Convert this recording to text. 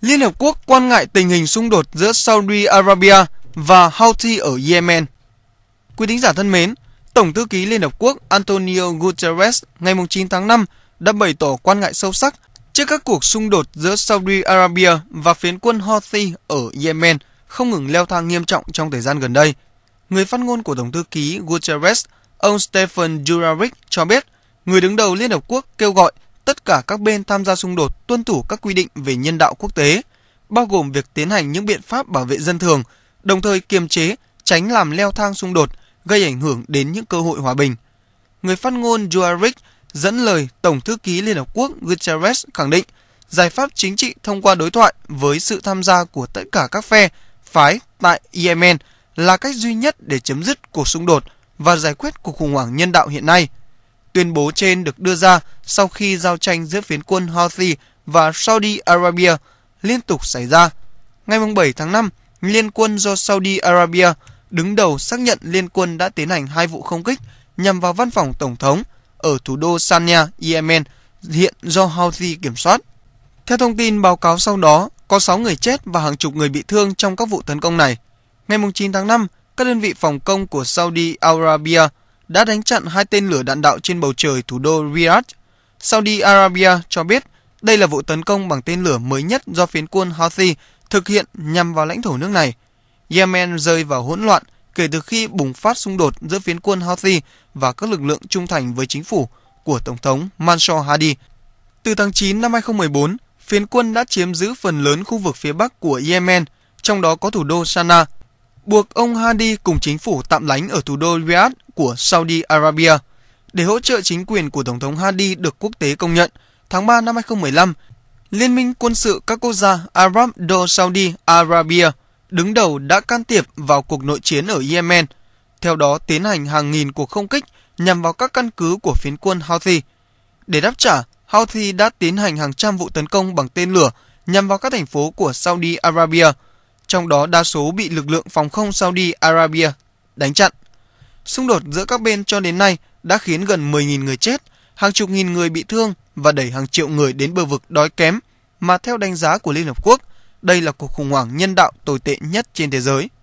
Liên Hợp Quốc quan ngại tình hình xung đột giữa Saudi Arabia và Houthi ở Yemen. Quý thính giả thân mến, Tổng thư ký Liên Hợp Quốc Antonio Guterres ngày 9 tháng 5 đã bày tỏ quan ngại sâu sắc trước các cuộc xung đột giữa Saudi Arabia và phiến quân Houthi ở Yemen không ngừng leo thang nghiêm trọng trong thời gian gần đây. Người phát ngôn của Tổng thư ký Guterres, ông Stephen Durarik cho biết, người đứng đầu Liên Hợp Quốc kêu gọi tất cả các bên tham gia xung đột tuân thủ các quy định về nhân đạo quốc tế, bao gồm việc tiến hành những biện pháp bảo vệ dân thường, đồng thời kiềm chế, tránh làm leo thang xung đột, gây ảnh hưởng đến những cơ hội hòa bình. Người phát ngôn Juarez dẫn lời Tổng thư ký Liên Hợp Quốc Guterres khẳng định giải pháp chính trị thông qua đối thoại với sự tham gia của tất cả các phe, phái tại Yemen là cách duy nhất để chấm dứt cuộc xung đột và giải quyết cuộc khủng hoảng nhân đạo hiện nay – Tuyên bố trên được đưa ra sau khi giao tranh giữa phiến quân Houthi và Saudi Arabia liên tục xảy ra. Ngày 7 tháng 5, liên quân do Saudi Arabia đứng đầu xác nhận liên quân đã tiến hành hai vụ không kích nhằm vào văn phòng Tổng thống ở thủ đô Sanya, Yemen, hiện do Houthi kiểm soát. Theo thông tin báo cáo sau đó, có 6 người chết và hàng chục người bị thương trong các vụ tấn công này. Ngày 9 tháng 5, các đơn vị phòng công của Saudi Arabia đã đánh chặn hai tên lửa đạn đạo trên bầu trời thủ đô Riyadh. Saudi Arabia cho biết đây là vụ tấn công bằng tên lửa mới nhất do phiến quân Houthi thực hiện nhằm vào lãnh thổ nước này. Yemen rơi vào hỗn loạn kể từ khi bùng phát xung đột giữa phiến quân Houthi và các lực lượng trung thành với chính phủ của Tổng thống Mansour Hadi. Từ tháng 9 năm 2014, phiến quân đã chiếm giữ phần lớn khu vực phía bắc của Yemen, trong đó có thủ đô Sanaa, buộc ông Hadi cùng chính phủ tạm lánh ở thủ đô Riyadh của Saudi Arabia. Để hỗ trợ chính quyền của Tổng thống Hadi được quốc tế công nhận, tháng 3 năm 2015, Liên minh quân sự các quốc gia Arab do Saudi Arabia đứng đầu đã can thiệp vào cuộc nội chiến ở Yemen, theo đó tiến hành hàng nghìn cuộc không kích nhằm vào các căn cứ của phiến quân Houthi. Để đáp trả, Houthi đã tiến hành hàng trăm vụ tấn công bằng tên lửa nhằm vào các thành phố của Saudi Arabia – trong đó đa số bị lực lượng phòng không Saudi Arabia đánh chặn. Xung đột giữa các bên cho đến nay đã khiến gần 10.000 người chết, hàng chục nghìn người bị thương và đẩy hàng triệu người đến bờ vực đói kém, mà theo đánh giá của Liên Hợp Quốc, đây là cuộc khủng hoảng nhân đạo tồi tệ nhất trên thế giới.